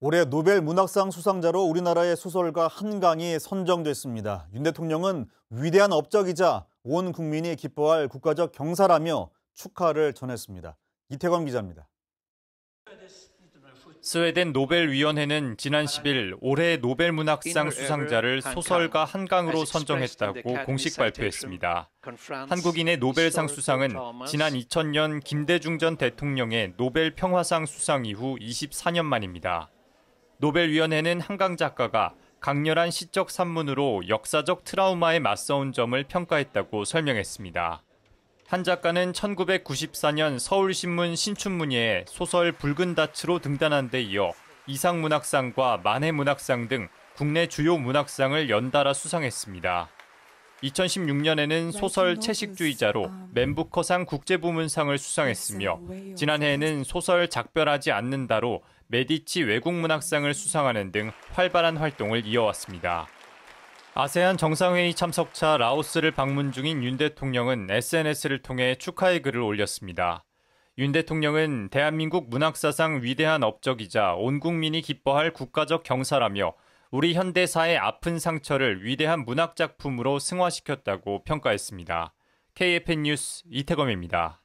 올해 노벨 문학상 수상자로 우리나라의 소설가 한강이 선정됐습니다. 윤 대통령은 위대한 업적이자 온 국민이 기뻐할 국가적 경사라며 축하를 전했습니다. 이태광 기자입니다. 스웨덴 노벨위원회는 지난 10일 올해 노벨문학상 수상자를 소설가 한강으로 선정했다고 공식 발표했습니다. 한국인의 노벨상 수상은 지난 2000년 김대중 전 대통령의 노벨 평화상 수상 이후 24년 만입니다. 노벨위원회는 한강 작가가 강렬한 시적 산문으로 역사적 트라우마에 맞서온 점을 평가했다고 설명했습니다. 한 작가는 1994년 서울신문 신춘문예에 소설 붉은 닻으로 등단한 데 이어 이상문학상과 만해문학상 등 국내 주요 문학상을 연달아 수상했습니다. 2016년에는 소설 채식주의자로 맨부커상 국제부문상을 수상했으며 지난해에는 소설 작별하지 않는다로 메디치 외국문학상을 수상하는 등 활발한 활동을 이어왔습니다. 아세안 정상회의 참석차 라오스를 방문 중인 윤 대통령은 SNS를 통해 축하의 글을 올렸습니다. 윤 대통령은 대한민국 문학사상 위대한 업적이자 온 국민이 기뻐할 국가적 경사라며 우리 현대사의 아픈 상처를 위대한 문학작품으로 승화시켰다고 평가했습니다. KFN 뉴스 이태검입니다.